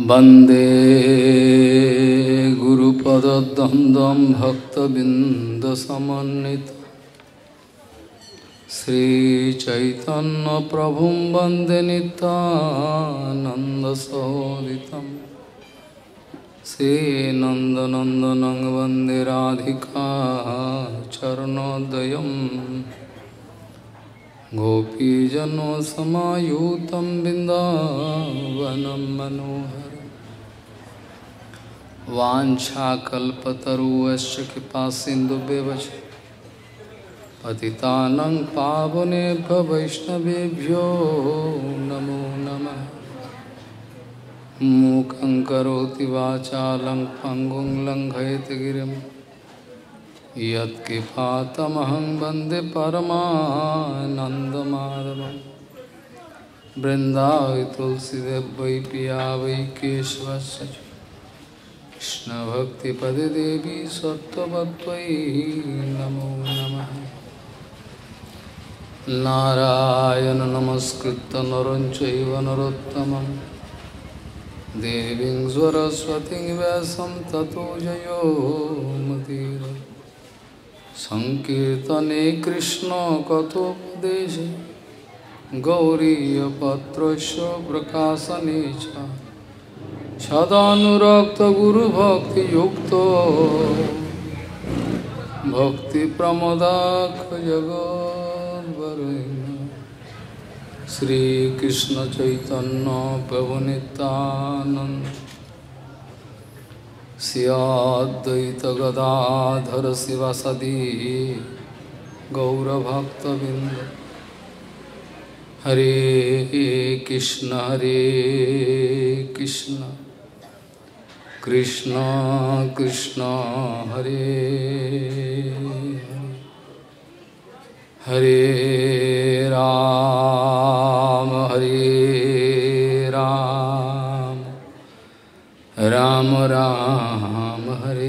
वंदे भक्तबिंदसमित श्रीचैतन प्रभु वंदे वन्दे नितानन्दसोदितं श्रीनन्दनन्दनं वन्दे राधिका गोपीजन सामूत बिंदव मनोहर कृपा कृपासिन्दुव्यवच पति पावनेभ्य वैष्णवभ्यो नमो नम मूक पंगु लंघयत गिरी लङ्घयतगिरिं यत्कृपातमहं वन्दे परमानन्दमाधवम् तुलसीदेव वै पिया वै केशवश्च कृष्ण भक्ति पदे देवी सत्वत्वी नमो नम नारायण नमस्कृत नर चैव नरोत्तमं देवीं सरस्वतीं व्यासं ततो जयो मतीर कृष्ण कथोपदेशे गौरीयपत्रस्य प्रकाशने च भक्ति सदानुरक्तगुरुभक्तियुक्तो भक्तिप्रमदाखजगद्वरेण श्रीकृष्णचैतन्यप्रभुनितानन्द स्याद्वैतगदाधर सदी गौरभक्तबिन्द हरे कृष्ण हरे कृष्ण कृष्ण कृष्ण हरे हरे राम हरे राम राम राम हरे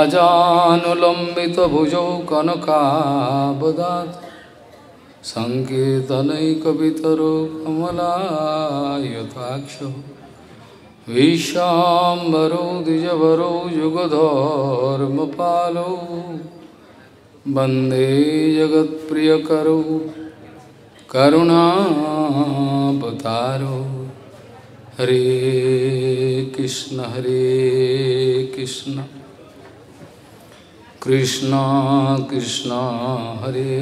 अजानुलम्बितभुजौ कनकाबदात् सङ्केतनैकवितरो कमलायताक्षः विशाम्बरो जगत प्रिय करो जगत्प्रियकरो करुणापतारो हरे कृष्ण हरे कृष्ण कृष्ण कृष्ण हरे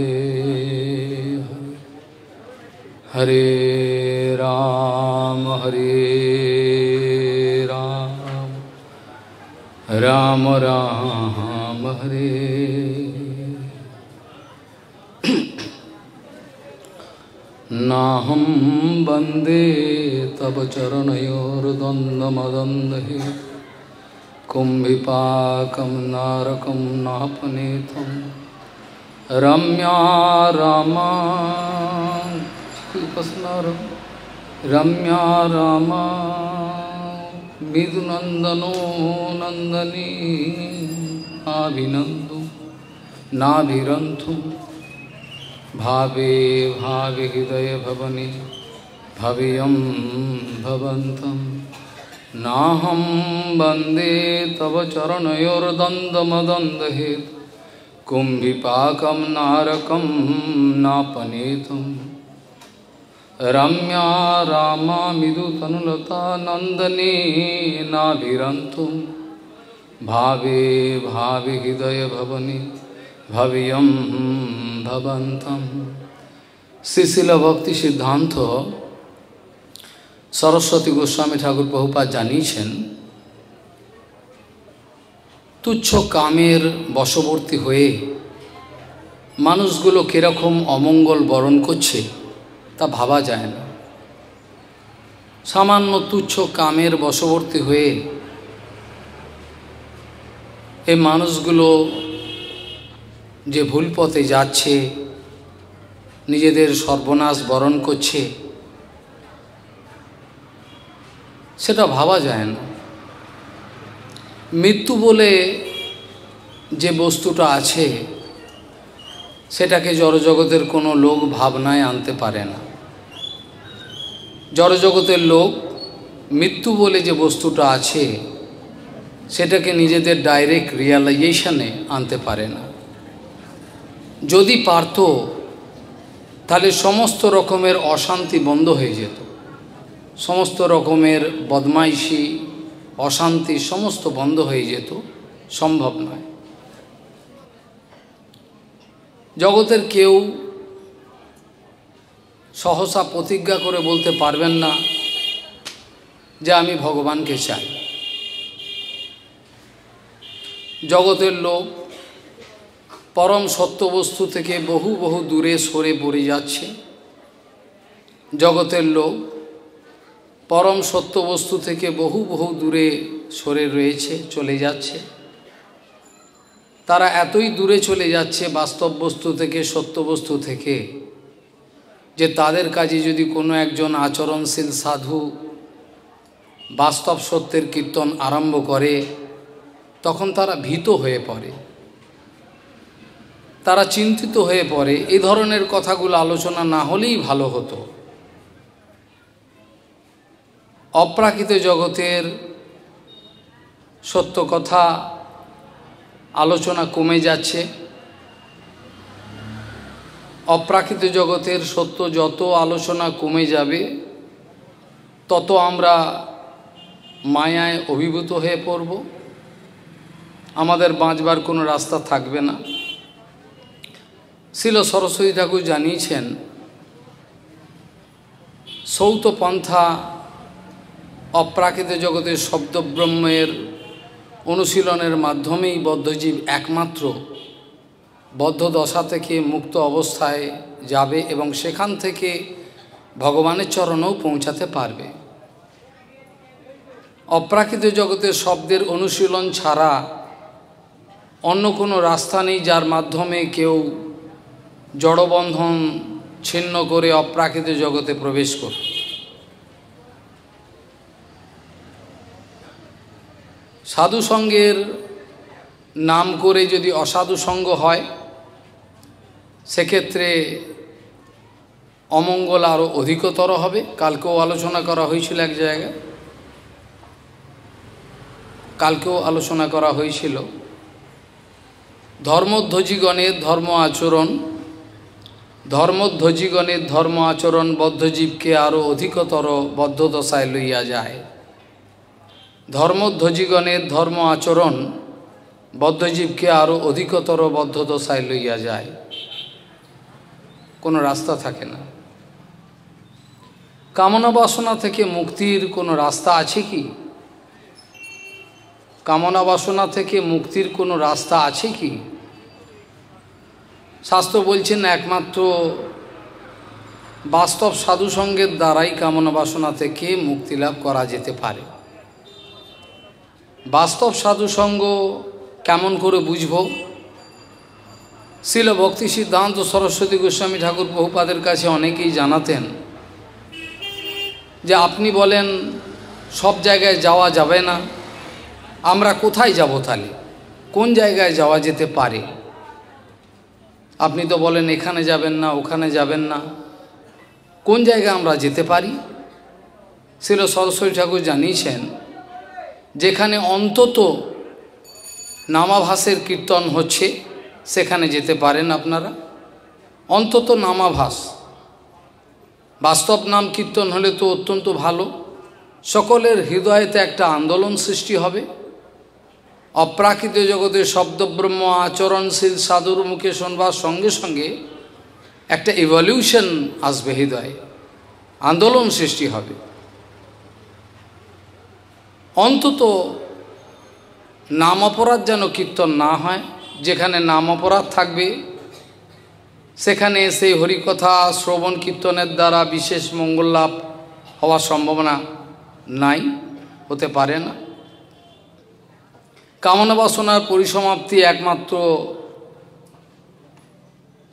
हरे राम हरे राम राम हरे नाहं वंदे तब चरणयोर्द्वन्द्वमदन्दे कुंभिपाक नारकं नापनीत रम्या रामा रम्या रामा विदुनन्दनो नंदनी आभिनन्दु नाभिरन्थु भावे भावे हृदय भवने भव्यं भवन्तं नाहं वन्दे तव चरणयोर्दन्दमदन्दहेत् कुम्भिपाकं नारकं नापनेतम् রম্যা रम्या ভাবে ভাবে হৃদয় ভবনী भावे ভবন্তম भव्यं ভক্তি সিদ্ধান্ত সরস্বতী গোস্বামী ঠাকুর বহুপা জানিয়েছেন তুচ্ছ কামের বশবর্তী হয়ে মানুষগুলো কীরকম অমঙ্গল বরণ করছে তা ভাবা যায় না সামান্য তুচ্ছ কামের বশবর্তী হয়ে এই মানুষগুলো যে ভুল পথে যাচ্ছে নিজেদের সর্বনাশ বরণ করছে সেটা ভাবা যায় না মৃত্যু বলে যে বস্তুটা আছে সেটাকে জড়জগতের কোনো লোক ভাবনায় আনতে পারে না জড়জগতের লোক মৃত্যু বলে যে বস্তুটা আছে সেটাকে নিজেদের ডাইরেক্ট রিয়ালাইজেশানে আনতে পারে না যদি পারত তাহলে সমস্ত রকমের অশান্তি বন্ধ হয়ে যেত সমস্ত রকমের বদমাইশি অশান্তি সমস্ত বন্ধ হয়ে যেত সম্ভব নয় জগতের কেউ সহসা প্রতিজ্ঞা করে বলতে পারবেন না যে আমি ভগবানকে চাই জগতের লোক পরম সত্যবস্তু থেকে বহু বহু দূরে সরে পড়ে যাচ্ছে জগতের লোক পরম সত্যবস্তু থেকে বহু বহু দূরে সরে রয়েছে চলে যাচ্ছে তারা এতই দূরে চলে যাচ্ছে বাস্তব বস্তু থেকে সত্যবস্তু থেকে যে তাদের কাজে যদি কোনো একজন আচরণশীল সাধু বাস্তব সত্যের কীর্তন আরম্ভ করে তখন তারা ভীত হয়ে পড়ে তারা চিন্তিত হয়ে পড়ে এ ধরনের কথাগুলো আলোচনা না হলেই ভালো হতো অপ্রাকৃত জগতের সত্য কথা আলোচনা কমে যাচ্ছে অপ্রাকৃত জগতের সত্য যত আলোচনা কমে যাবে তত আমরা মায়ায় অভিভূত হয়ে পড়ব আমাদের বাঁচবার কোনো রাস্তা থাকবে না শিল সরস্বতী ঠাকুর জানিয়েছেন সৌত পন্থা অপ্রাকৃত জগতের শব্দব্রহ্মের অনুশীলনের মাধ্যমেই বদ্ধজীব একমাত্র বদ্ধ দশা থেকে মুক্ত অবস্থায় যাবে এবং সেখান থেকে ভগবানের চরণেও পৌঁছাতে পারবে অপ্রাকৃত জগতের শব্দের অনুশীলন ছাড়া অন্য কোনো রাস্তা নেই যার মাধ্যমে কেউ জড়বন্ধন ছিন্ন করে অপ্রাকৃত জগতে প্রবেশ করবে সাধুসঙ্গের নাম করে যদি অসাধু সঙ্গ হয় সেক্ষেত্রে অমঙ্গল আরও অধিকতর হবে কালকেও আলোচনা করা হয়েছিল এক জায়গায় কালকেও আলোচনা করা হয়েছিল ধর্মধ্বজীগণের ধর্ম আচরণ ধর্মধ্বজীগণের ধর্ম আচরণ বদ্ধজীবকে আরও অধিকতর বদ্ধদশায় লইয়া যায় ধর্মধ্বজীগণের ধর্ম আচরণ বদ্ধজীবকে আরও অধিকতর বদ্ধদশায় লইয়া যায় কোনো রাস্তা থাকে না কামনা বাসনা থেকে মুক্তির কোনো রাস্তা আছে কি কামনা বাসনা থেকে মুক্তির কোনো রাস্তা আছে কি শাস্ত্র বলছেন একমাত্র বাস্তব সঙ্গের দ্বারাই কামনা বাসনা থেকে মুক্তি লাভ করা যেতে পারে বাস্তব সাধুসঙ্গ কেমন করে বুঝবো শিল ভক্তি সিদ্ধান্ত সরস্বতী গোস্বামী ঠাকুর বহুপাদের কাছে অনেকেই জানাতেন যে আপনি বলেন সব জায়গায় যাওয়া যাবে না আমরা কোথায় যাব তাহলে কোন জায়গায় যাওয়া যেতে পারে আপনি তো বলেন এখানে যাবেন না ওখানে যাবেন না কোন জায়গায় আমরা যেতে পারি শিল সরস্বতী ঠাকুর জানিয়েছেন যেখানে অন্তত নামাভাসের কীর্তন হচ্ছে সেখানে যেতে পারেন আপনারা অন্তত নামাভাস বাস্তব নাম কীর্তন হলে তো অত্যন্ত ভালো সকলের হৃদয়েতে একটা আন্দোলন সৃষ্টি হবে অপ্রাকৃত জগতের শব্দব্রহ্ম আচরণশীল সাধুর মুখে শোনবার সঙ্গে সঙ্গে একটা ইভলিউশন আসবে হৃদয়ে আন্দোলন সৃষ্টি হবে অন্তত নাম অপরাধ যেন কীর্তন না হয় যেখানে নাম অপরাধ থাকবে সেখানে সেই হরিকথা শ্রবণ কীর্তনের দ্বারা বিশেষ মঙ্গল লাভ হওয়ার সম্ভাবনা নাই হতে পারে না কামনা বাসনার পরিসমাপ্তি একমাত্র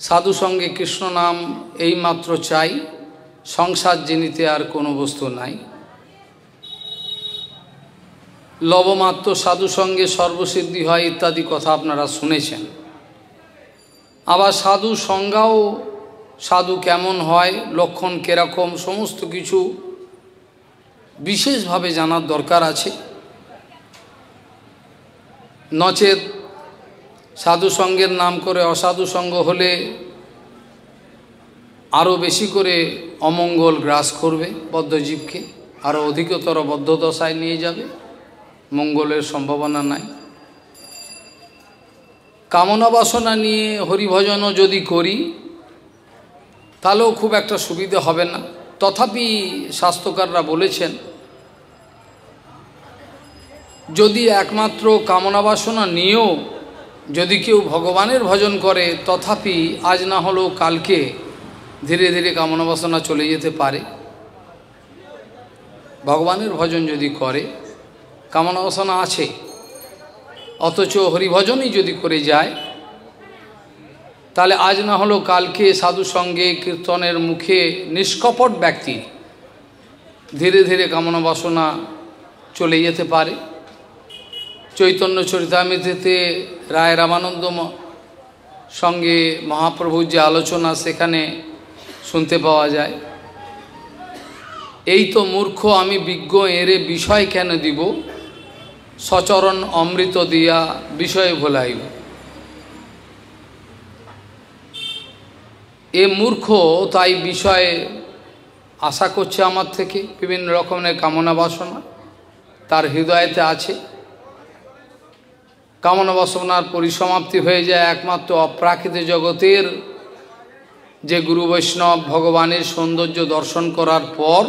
সাধু সঙ্গে কৃষ্ণ নাম এইমাত্র চাই সংসার জিনিতে আর কোনো বস্তু নাই লবমাত্র সাধু সঙ্গে সর্বসিদ্ধি হয় ইত্যাদি কথা আপনারা শুনেছেন আবার সাধু সংজ্ঞাও সাধু কেমন হয় লক্ষণ কেরকম সমস্ত কিছু বিশেষভাবে জানার দরকার আছে নচেত সাধু সঙ্গের নাম করে অসাধু সঙ্গ হলে আরও বেশি করে অমঙ্গল গ্রাস করবে বদ্ধজীবকে আরও অধিকতর বদ্ধদশায় নিয়ে যাবে মঙ্গলের সম্ভাবনা নাই কামনা বাসনা নিয়ে হরিভজনও যদি করি তাহলেও খুব একটা সুবিধা হবে না তথাপি স্বাস্থ্যকাররা বলেছেন যদি একমাত্র কামনা বাসনা নিয়েও যদি কেউ ভগবানের ভজন করে তথাপি আজ না হলেও কালকে ধীরে ধীরে কামনা বাসনা চলে যেতে পারে ভগবানের ভজন যদি করে কামনা বাসনা আছে অথচ হরিভজনই যদি করে যায় তাহলে আজ না হলো কালকে সাধু সঙ্গে কীর্তনের মুখে নিষ্কপট ব্যক্তি ধীরে ধীরে কামনা বাসনা চলে যেতে পারে চৈতন্য চরিতামৃতিতে রায় রামানন্দ সঙ্গে মহাপ্রভুর যে আলোচনা সেখানে শুনতে পাওয়া যায় এই তো মূর্খ আমি বিজ্ঞ এরে বিষয় কেন দিব সচরণ অমৃত দিয়া বিষয়ে ভোলাইব এ মূর্খ তাই বিষয়ে আশা করছে আমার থেকে বিভিন্ন রকমের কামনা বাসনা তার হৃদয়তে আছে কামনা বাসনার পরিসমাপ্তি হয়ে যায় একমাত্র অপ্রাকৃত জগতের যে গুরু বৈষ্ণব ভগবানের সৌন্দর্য দর্শন করার পর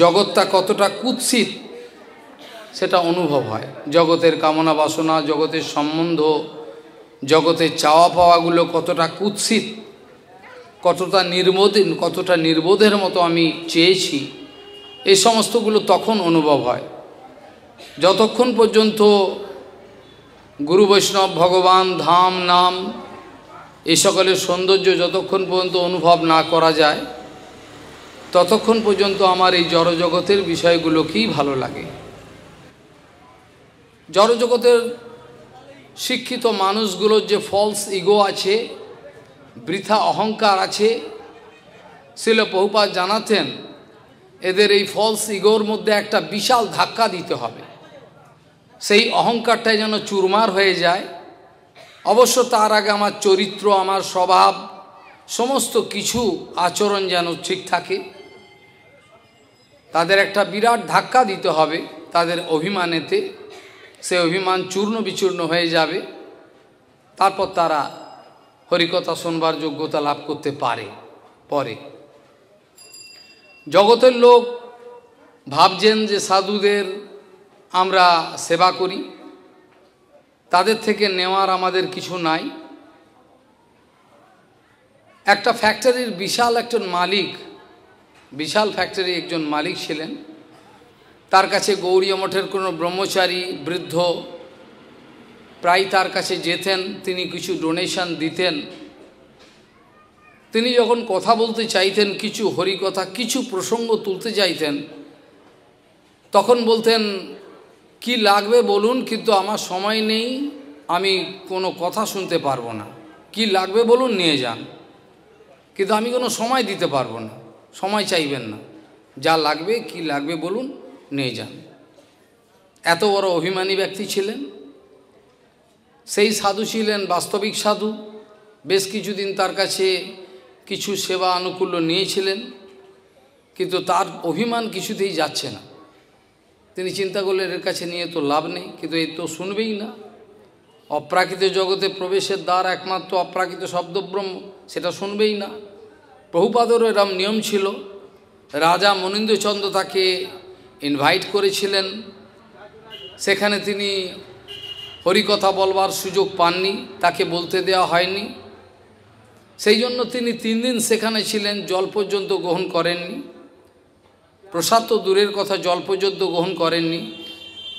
জগৎটা কতটা কুৎসিত সেটা অনুভব হয় জগতের কামনা বাসনা জগতের সম্বন্ধ জগতের চাওয়া পাওয়াগুলো কতটা কুৎসিত কতটা নির্বোধ কতটা নির্বোধের মতো আমি চেয়েছি এই সমস্তগুলো তখন অনুভব হয় যতক্ষণ পর্যন্ত গুরু বৈষ্ণব ভগবান ধাম নাম এই সকলের সৌন্দর্য যতক্ষণ পর্যন্ত অনুভব না করা যায় ততক্ষণ পর্যন্ত আমার এই জড়জগতের বিষয়গুলোকেই ভালো লাগে জড়জগতের শিক্ষিত মানুষগুলোর যে ফলস ইগো আছে বৃথা অহংকার আছে শিল বহুপাত জানাতেন এদের এই ফলস ইগোর মধ্যে একটা বিশাল ধাক্কা দিতে হবে সেই অহংকারটাই যেন চুরমার হয়ে যায় অবশ্য তার আগে আমার চরিত্র আমার স্বভাব সমস্ত কিছু আচরণ যেন ঠিক থাকে তাদের একটা বিরাট ধাক্কা দিতে হবে তাদের অভিমানেতে সে অভিমান চূর্ণ বিচূর্ণ হয়ে যাবে তারপর তারা হরিকথা শোনবার যোগ্যতা লাভ করতে পারে পরে জগতের লোক ভাবছেন যে সাধুদের আমরা সেবা করি তাদের থেকে নেওয়ার আমাদের কিছু নাই একটা ফ্যাক্টরির বিশাল একজন মালিক বিশাল ফ্যাক্টরি একজন মালিক ছিলেন তার কাছে গৌরী মঠের কোনো ব্রহ্মচারী বৃদ্ধ প্রায় তার কাছে যেতেন তিনি কিছু ডোনেশন দিতেন তিনি যখন কথা বলতে চাইতেন কিছু হরিকথা কিছু প্রসঙ্গ তুলতে চাইতেন তখন বলতেন কি লাগবে বলুন কিন্তু আমার সময় নেই আমি কোনো কথা শুনতে পারবো না কি লাগবে বলুন নিয়ে যান কিন্তু আমি কোনো সময় দিতে পারবো না সময় চাইবেন না যা লাগবে কি লাগবে বলুন নিয়ে যান এত বড় অভিমানী ব্যক্তি ছিলেন সেই সাধু ছিলেন বাস্তবিক সাধু বেশ কিছুদিন তার কাছে কিছু সেবা আনুকূল্য নিয়েছিলেন কিন্তু তার অভিমান কিছুতেই যাচ্ছে না তিনি চিন্তা করলেন এর কাছে নিয়ে তো লাভ নেই কিন্তু এ তো শুনবেই না অপ্রাকৃত জগতে প্রবেশের দ্বার একমাত্র অপ্রাকৃত শব্দব্রহ্ম সেটা শুনবেই না প্রভুপাদরও এরম নিয়ম ছিল রাজা মনীন্দ্রচন্দ্র তাকে ইনভাইট করেছিলেন সেখানে তিনি হরিকথা বলবার সুযোগ পাননি তাকে বলতে দেওয়া হয়নি সেই জন্য তিনি তিন দিন সেখানে ছিলেন জল পর্যন্ত গ্রহণ করেননি প্রসাদ তো দূরের কথা জল পর্যন্ত গ্রহণ করেননি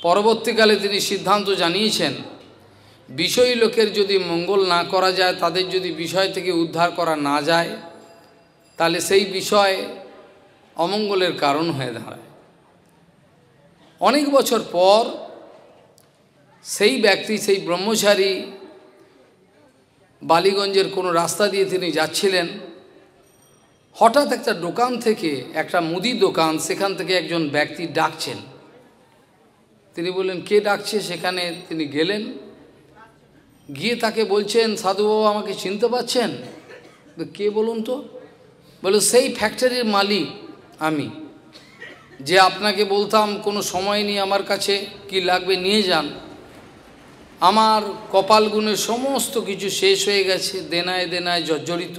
পরবর্তীকালে তিনি সিদ্ধান্ত জানিয়েছেন বিষয়ী লোকের যদি মঙ্গল না করা যায় তাদের যদি বিষয় থেকে উদ্ধার করা না যায় তাহলে সেই বিষয় অমঙ্গলের কারণ হয়ে দাঁড়ায় অনেক বছর পর সেই ব্যক্তি সেই ব্রহ্মচারী বালিগঞ্জের কোনো রাস্তা দিয়ে তিনি যাচ্ছিলেন হঠাৎ একটা দোকান থেকে একটা মুদি দোকান সেখান থেকে একজন ব্যক্তি ডাকছেন তিনি বললেন কে ডাকছে সেখানে তিনি গেলেন গিয়ে তাকে বলছেন সাধুবাবু আমাকে চিনতে পারছেন কে বলুন তো বলল সেই ফ্যাক্টরির মালিক আমি যে আপনাকে বলতাম কোনো সময় নিয়ে আমার কাছে কি লাগবে নিয়ে যান আমার কপালগুণের সমস্ত কিছু শেষ হয়ে গেছে দেনায় দেনায় জর্জরিত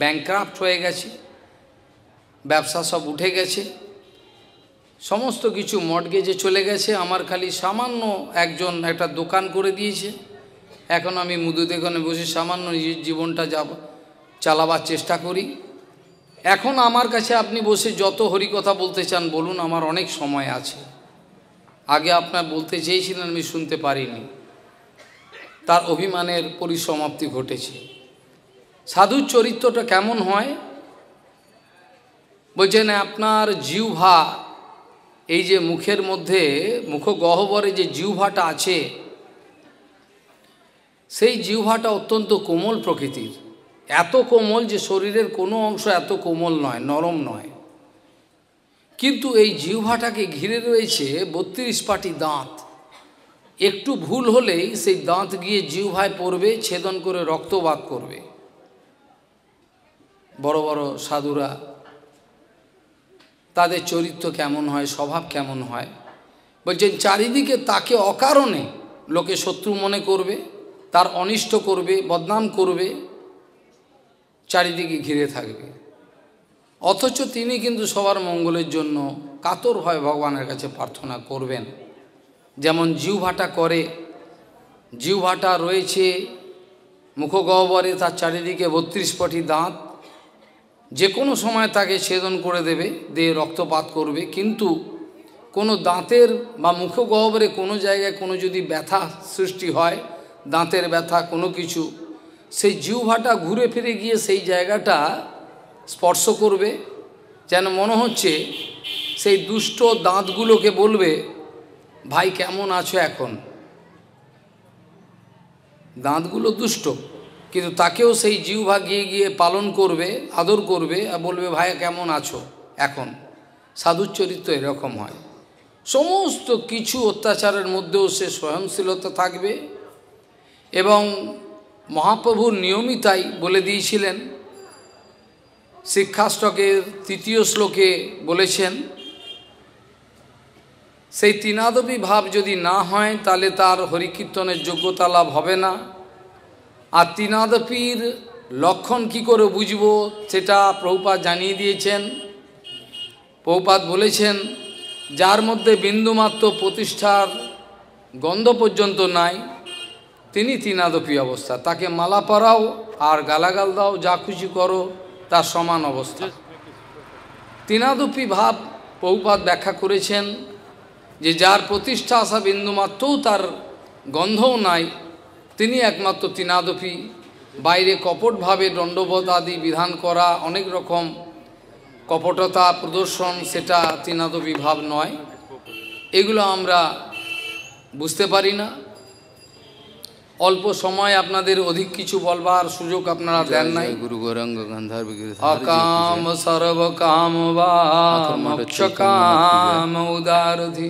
ব্যাংক্রাফ্ট হয়ে গেছে ব্যবসা সব উঠে গেছে সমস্ত কিছু মর্টগেজে চলে গেছে আমার খালি সামান্য একজন একটা দোকান করে দিয়েছে এখন আমি মুদু দোকানে বসে সামান্য জীবনটা যা চালাবার চেষ্টা করি এখন আমার কাছে আপনি বসে যত হরিকথা বলতে চান বলুন আমার অনেক সময় আছে আগে আপনার বলতে চেয়েছিলেন আমি শুনতে পারিনি তার অভিমানের পরিসমাপ্তি ঘটেছে সাধুর চরিত্রটা কেমন হয় বলছেন আপনার জিহ্বা এই যে মুখের মধ্যে মুখ গহবরে যে জিহ্বাটা আছে সেই জিহ্বাটা অত্যন্ত কোমল প্রকৃতির এত কোমল যে শরীরের কোনো অংশ এত কোমল নয় নরম নয় কিন্তু এই জিহ্বাটাকে ঘিরে রয়েছে বত্রিশ পাটি দাঁত একটু ভুল হলেই সেই দাঁত গিয়ে জিহ্বায় পড়বে ছেদন করে রক্তপাত করবে বড় বড় সাধুরা তাদের চরিত্র কেমন হয় স্বভাব কেমন হয় বলছেন চারিদিকে তাকে অকারণে লোকে শত্রু মনে করবে তার অনিষ্ট করবে বদনাম করবে চারিদিকে ঘিরে থাকবে অথচ তিনি কিন্তু সবার মঙ্গলের জন্য কাতর হয় ভগবানের কাছে প্রার্থনা করবেন যেমন জিউভাটা করে জিউভাটা রয়েছে মুখগহ্বরে তার চারিদিকে বত্রিশ পটি দাঁত যে কোনো সময় তাকে ছেদন করে দেবে দেহে রক্তপাত করবে কিন্তু কোনো দাঁতের বা মুখগহ্বরে কোনো জায়গায় কোনো যদি ব্যথা সৃষ্টি হয় দাঁতের ব্যথা কোনো কিছু সেই জিহ্বাটা ঘুরে ফিরে গিয়ে সেই জায়গাটা স্পর্শ করবে যেন মনে হচ্ছে সেই দুষ্ট দাঁতগুলোকে বলবে ভাই কেমন আছো এখন দাঁতগুলো দুষ্ট কিন্তু তাকেও সেই জিহ্বা গিয়ে গিয়ে পালন করবে আদর করবে আর বলবে ভাই কেমন আছো এখন সাধুর চরিত্র এরকম হয় সমস্ত কিছু অত্যাচারের মধ্যেও সে সহনশীলতা থাকবে এবং মহাপ্রভুর নিয়মিতাই বলে দিয়েছিলেন শিক্ষাষ্টকের তৃতীয় শ্লোকে বলেছেন সেই তিনাদবী ভাব যদি না হয় তাহলে তার হরিকীর্তনের যোগ্যতা লাভ হবে না আর তিনাদপীর লক্ষণ কি করে বুঝব সেটা প্রহুপাত জানিয়ে দিয়েছেন প্রহুপাত বলেছেন যার মধ্যে বিন্দুমাত্র প্রতিষ্ঠার গন্ধ পর্যন্ত নাই তিনি তিনাদপি অবস্থা তাকে মালা পরাও আর গালাগাল দাও যা খুশি করো তার সমান অবস্থা তিনাদপি ভাব বহুপাত ব্যাখ্যা করেছেন যে যার প্রতিষ্ঠা আসা বিন্দুমাত্রও তার গন্ধও নাই তিনি একমাত্র তিনাদপি বাইরে কপটভাবে দণ্ডবোধ আদি বিধান করা অনেক রকম কপটতা প্রদর্শন সেটা তিনাদপি ভাব নয় এগুলো আমরা বুঝতে পারি না অল্প সময় আপনাদের অধিক কিছু বলবার সুযোগ আপনারা দেন নাই গুরু গৌরাঙ্গ গন্ধর্ব অকাম সর্ব কাম বা মোক্ষ কাম উদারধি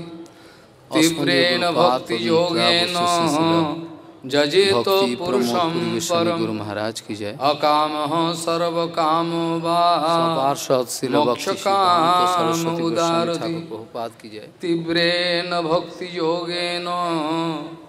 তীব্রেণ ভক্তি যোগেন जजित पुरुषम परम गुरु महाराज की जय अकाम सर्व काम वार्षद उदार की जय तीव्रेण भक्ति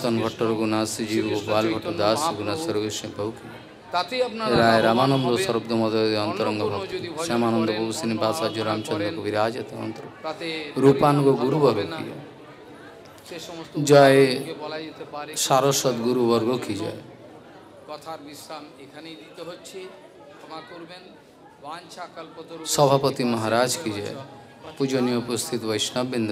সনাতন ভট্ট রঘুনাথ শ্রীজী গোপাল ভট্ট দাস রঘুনাথ সর্বেশ্বর প্রভু রায় রামানন্দ সর্বদমোদয় অন্তরঙ্গ ভক্ত শ্যামানন্দ প্রভু শ্রীনিবাসার্য রামচন্দ্র কবিরাজ অন্তর রূপাঙ্গ গুরুবর্গ কি জয় সারস্বত গুরুবর্গ কি জয় কথার বিশ্রাম এখানেই দিতে হচ্ছে ক্ষমা করবেন সভাপতি মহারাজ কি জয় পূজনীয় উপস্থিত বৈষ্ণববৃন্দ